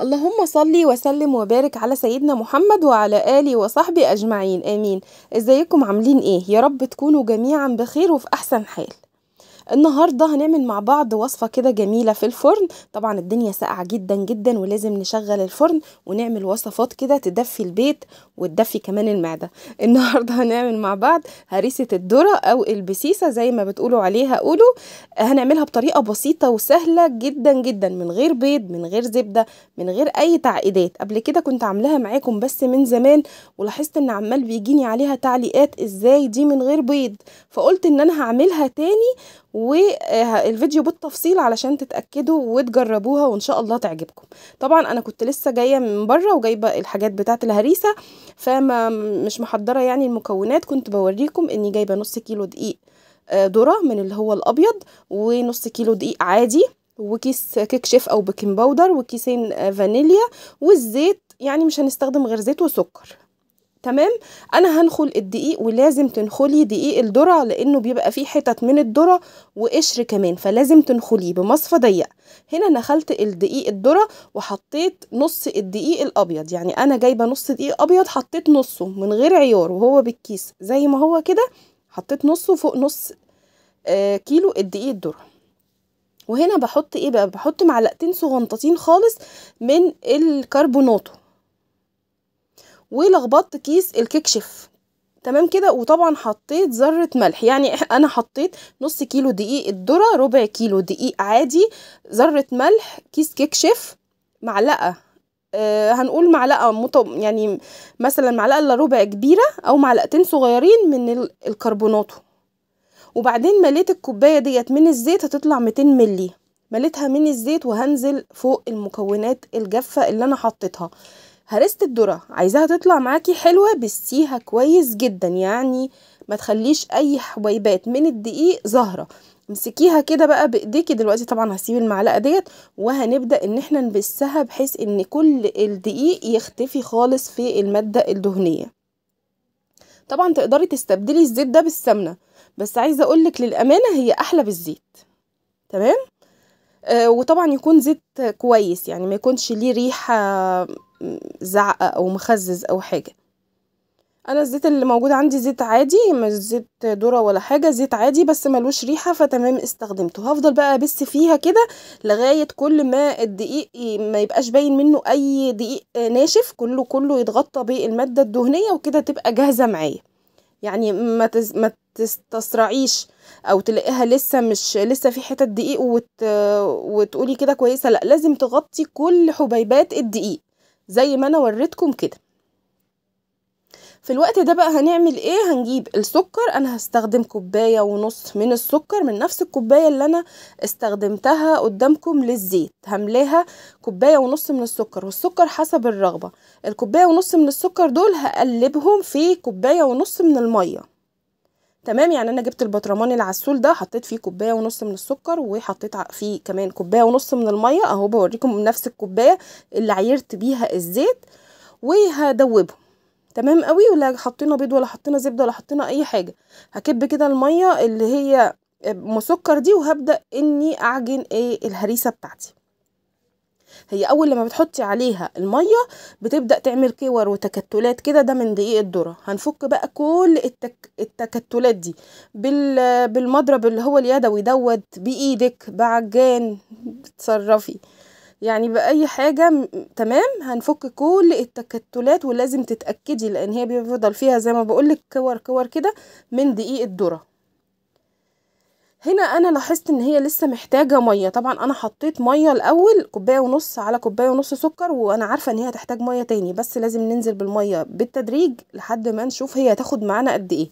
اللهم صلي وسلم وبارك على سيدنا محمد وعلى آله وصحبه أجمعين آمين إزيكم عاملين إيه؟ يا رب تكونوا جميعا بخير وفي أحسن حال النهارده هنعمل مع بعض وصفه كده جميله في الفرن طبعا الدنيا ساقعه جدا جدا ولازم نشغل الفرن ونعمل وصفات كده تدفي البيت وتدفي كمان المعده النهارده هنعمل مع بعض هريسه الذره او البسيسه زي ما بتقولوا عليها قولوا هنعملها بطريقه بسيطه وسهله جدا جدا من غير بيض من غير زبده من غير اي تعقيدات قبل كده كنت عاملاها معاكم بس من زمان ولاحظت ان عمال بيجيني عليها تعليقات ازاي دي من غير بيض فقلت ان انا هعملها تاني والفيديو بالتفصيل علشان تتاكدوا وتجربوها وان شاء الله تعجبكم طبعا انا كنت لسه جايه من بره وجايبه الحاجات بتاعه الهريسه فما مش محضره يعني المكونات كنت بوريكم اني جايبه نص كيلو دقيق آه، ذره من اللي هو الابيض ونص كيلو دقيق عادي وكيس كيك شيف او بيكنج باودر وكيسين آه، فانيليا والزيت يعني مش هنستخدم غير زيت وسكر تمام انا هنخل الدقيق ولازم تنخلي دقيق الذره لانه بيبقى فيه حتت من الذره وقشر كمان فلازم تنخليه بمصفى ضيقه هنا نخلت الدقيق الذره وحطيت نص الدقيق الابيض يعني انا جايبه نص دقيق ابيض حطيت نصه من غير عيار وهو بالكيس زي ما هو كده حطيت نصه فوق نص آه، كيلو الدقيق الذره وهنا بحط ايه بقى بحط معلقتين صغنطتين خالص من الكربوناتو ولخبطت كيس الكيكشف تمام كده وطبعا حطيت ذره ملح يعني انا حطيت نص كيلو دقيق الذره ربع كيلو دقيق عادي ذره ملح كيس كيكشف معلقه آه هنقول معلقه مطب يعني مثلا معلقه الا ربع كبيره او معلقتين صغيرين من الكربوناتو وبعدين مليت الكوبايه ديت من الزيت هتطلع 200 ملي مليتها من الزيت وهنزل فوق المكونات الجافه اللي انا حطيتها هرست الذره عايزاها تطلع معاكي حلوه بسيها كويس جدا يعني ما تخليش اي حبيبات من الدقيق ظاهره امسكيها كده بقى بايديكي دلوقتي طبعا هسيب المعلقه ديت وهنبدا ان احنا نبسها بحيث ان كل الدقيق يختفي خالص في الماده الدهنيه طبعا تقدري تستبدلي الزيت ده بالسمنه بس عايزه اقولك للامانه هي احلى بالزيت تمام آه، وطبعا يكون زيت كويس يعني ما يكونش ليه ريحه زعقة أو مخزز أو حاجة انا الزيت اللي موجود عندي زيت عادي مش زيت ذره ولا حاجه زيت عادي بس ملوش ريحه فتمام استخدمته هفضل بقى ابس فيها كده لغايه كل ما الدقيق ما يبقاش باين منه اي دقيق ناشف كله كله يتغطى بالماده الدهنيه وكده تبقى جاهزه معايا يعني ما تز... ما تستسرعيش او تلاقيها لسه مش لسه في حتت دقيق وت... وتقولي كده كويسه لا لازم تغطي كل حبيبات الدقيق زي ما انا وريتكم كده في الوقت ده بقى هنعمل ايه هنجيب السكر انا هستخدم كوبايه ونص من السكر من نفس الكوبايه اللي انا استخدمتها قدامكم للزيت هملاها كوبايه ونص من السكر والسكر حسب الرغبه الكوبايه ونص من السكر دول هقلبهم في كوبايه ونص من الميه تمام يعني انا جبت البطرمان العسول ده حطيت فيه كوبايه ونص من السكر وحطيت فيه كمان كوبايه ونص من الميه اهو بوريكم نفس الكوبايه اللي عيرت بيها الزيت وهدوبه تمام قوي ولا حطينا بيض ولا حطينا زبده ولا حطينا اي حاجه هكب كده الميه اللي هي مسكر دي وهبدا اني اعجن ايه الهريسه بتاعتي هي اول لما بتحطي عليها الميه بتبدا تعمل كور وتكتلات كده ده من دقيق الذره هنفك بقى كل التك... التكتلات دي بال... بالمضرب اللي هو اليدوي دوت بايدك بعجان بتصرفي يعني بأي حاجة تمام هنفك كل التكتلات ولازم تتأكدي لأن هي بيفضل فيها زي ما بقولك كور كور كده من دقيق الذرة هنا انا لاحظت ان هي لسه محتاجه ميه طبعا انا حطيت ميه الاول كوبايه ونص على كوبايه ونص سكر وانا عارفه ان هي هتحتاج ميه تاني بس لازم ننزل بالميه بالتدريج لحد ما نشوف هي هتاخد معانا قد ايه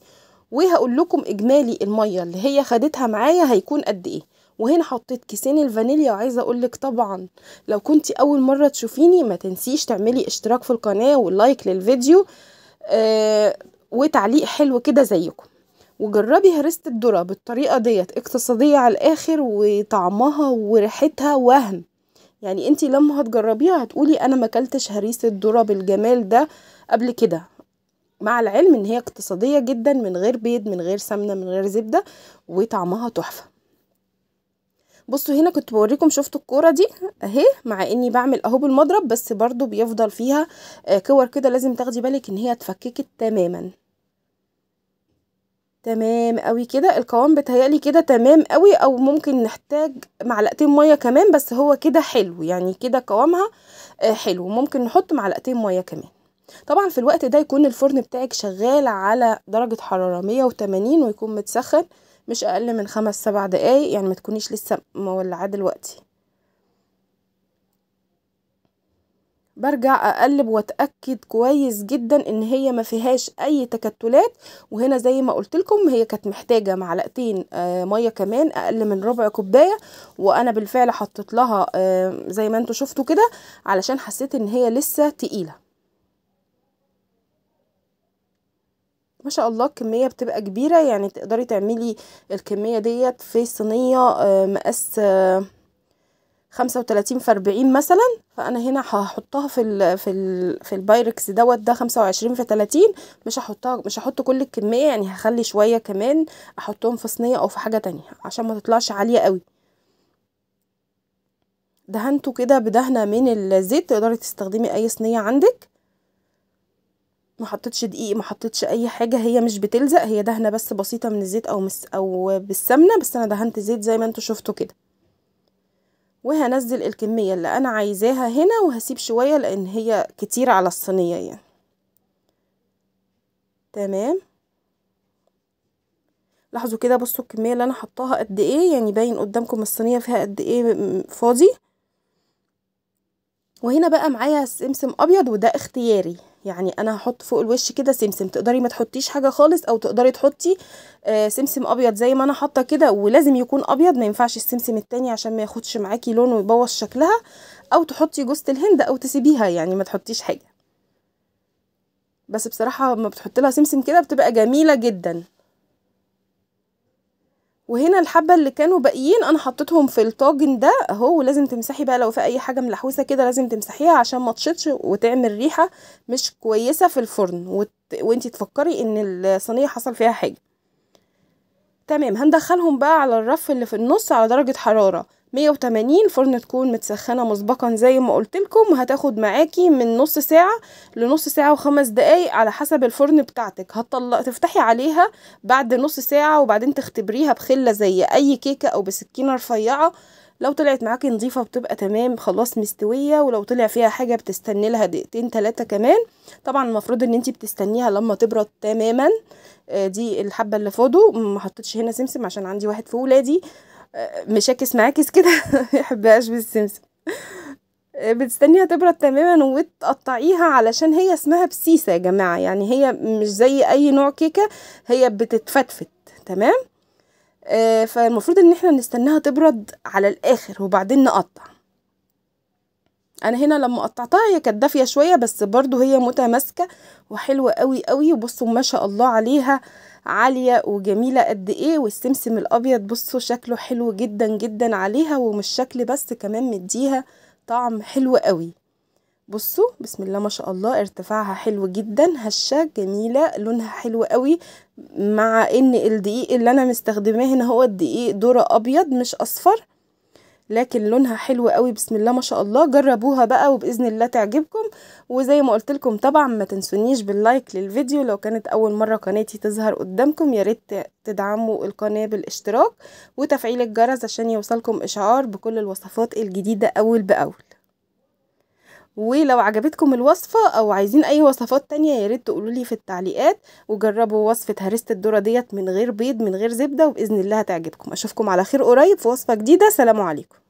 وهقول لكم اجمالي الميه اللي هي خدتها معايا هيكون قد ايه وهنا حطيت كيسين الفانيليا وعايزه اقول لك طبعا لو كنت اول مره تشوفيني ما تنسيش تعملي اشتراك في القناه واللايك للفيديو آه وتعليق حلو كده زيكم وجربي هرسة الذرة بالطريقة ديت اقتصادية على الآخر وطعمها وريحتها وهم يعني انتي لما هتجربيها هتقولي انا ما اكلتش هريسة الذرة بالجمال ده قبل كده مع العلم ان هي اقتصادية جدا من غير بيض من غير سمنة من غير زبدة وطعمها تحفة بصوا هنا كنت بوريكم شفتوا الكوره دي اهي مع اني بعمل اهو بالمضرب بس برضو بيفضل فيها آه، كور كده لازم تاخدي بالك ان هي اتفككت تماما تمام أوي كده، القوام بتهيالي كده تمام أوي أو ممكن نحتاج معلقتين مَيّة كمان، بس هو كده حلو، يعني كده قوامها آه، حلو، ممكن نحط معلقتين مَيّة كمان. طبعًا في الوقت ده يكون الفرن بتاعِك شغال على درجة حرارة 180 ويكون متسخّن مش أقل من 5، 7 دقايق، يعني ما تكونيش لسه مولّعاه دلوقتي. برجع اقلب واتاكد كويس جدا ان هي ما فيهاش اي تكتلات وهنا زي ما قلت لكم هي كانت محتاجه معلقتين آه، ميه كمان اقل من ربع كوبايه وانا بالفعل حطيت لها آه، زي ما انتم شفتوا كده علشان حسيت ان هي لسه تقيله ما شاء الله الكميه بتبقى كبيره يعني تقدري تعملي الكميه ديت في صينيه آه، مقاس خمسة وتلاتين في أربعين مثلا فأنا هنا هحطها في ال في ال في البايركس دوت ده خمسة وعشرين في تلاتين مش هحطها مش هحط كل الكمية يعني هخلي شوية كمان أحطهم في صينية أو في حاجة تانية عشان ما تطلعش عالية قوي دهنته كده بدهنة من الزيت تقدري تستخدمي أي صينية عندك ما حطيتش دقيق ما حطيتش اي حاجه هي مش بتلزق هي دهنه بس بسيطه من الزيت او مس او بالسمنه بس انا دهنت زيت زي ما انتوا شفتوا كده وهنزل الكمية اللي انا عايزاها هنا وهسيب شوية لان هي كتير على الصينية يعني تمام لاحظوا كده بصوا الكمية اللي انا حطاها قد ايه يعني باين قدامكم الصينية فيها قد ايه فاضي وهنا بقى معايا سمسم ابيض وده اختياري يعني انا هحط فوق الوش كده سمسم تقدري ما تحطيش حاجه خالص او تقدري تحطي آه سمسم ابيض زي ما انا حاطه كده ولازم يكون ابيض ما ينفعش السمسم التاني عشان ما ياخدش معاكي لون ويبوظ شكلها او تحطي جوزة الهند او تسيبيها يعني ما تحطيش حاجه بس بصراحه لما بتحطي لها سمسم كده بتبقى جميله جدا وهنا الحبة اللي كانوا باقيين انا حطيتهم في الطاجن ده اهو ولازم تمسحي بقى لو في اي حاجة ملحوسة كده لازم تمسحيها عشان ما تشطش وتعمل ريحة مش كويسة في الفرن وت... وانتي تفكري ان الصينية حصل فيها حاجة تمام هندخلهم بقى على الرف اللي في النص على درجة حرارة 180 فرن تكون متسخنه مسبقا زي ما قلت لكم وهتاخد معاكي من نص ساعه لنص ساعه وخمس دقايق على حسب الفرن بتاعتك هتطلع تفتحي عليها بعد نص ساعه وبعدين تختبريها بخله زي اي كيكه او بسكينه رفيعه لو طلعت معاكي نظيفه بتبقى تمام خلاص مستويه ولو طلع فيها حاجه بتستني لها دقيقتين ثلاثه كمان طبعا المفروض ان انت بتستنيها لما تبرد تماما آه، دي الحبه اللي فاضوا ما حطتش هنا سمسم عشان عندي واحد في ولادي مشاكس معاكس كده يحبهاش بالسمسم بتستنيها تبرد تماما وتقطعيها علشان هي اسمها بسيسة يا جماعة يعني هي مش زي اي نوع كيكة هي بتتفتفت تمام آه، فالمفروض ان احنا نستناها تبرد على الاخر وبعدين نقطع انا هنا لما قطعتها هي كانت دافيه شويه بس برضو هي متماسكه وحلوه قوي قوي وبصوا ما شاء الله عليها آه عالية وجميلة قد ايه والسمسم الابيض بصوا شكله حلو جدا جدا عليها ومش شكل بس كمان مديها طعم حلو قوي بصوا بسم الله ما شاء الله ارتفاعها حلو جدا هشة جميلة لونها حلو قوي مع ان الدقيق اللي انا مستخدماه هنا هو الدقيق دورة ابيض مش اصفر لكن لونها حلو قوي بسم الله ما شاء الله جربوها بقى وباذن الله تعجبكم وزي ما قلت لكم طبعا ما تنسونيش باللايك للفيديو لو كانت اول مره قناتي تظهر قدامكم يا ريت تدعموا القناه بالاشتراك وتفعيل الجرس عشان يوصلكم اشعار بكل الوصفات الجديده اول باول ولو عجبتكم الوصفة او عايزين اي وصفات تانية ياريت تقولولي في التعليقات وجربوا وصفة هريسه الذرة ديت من غير بيض من غير زبدة وبإذن الله هتعجبكم اشوفكم على خير قريب في وصفة جديدة سلام عليكم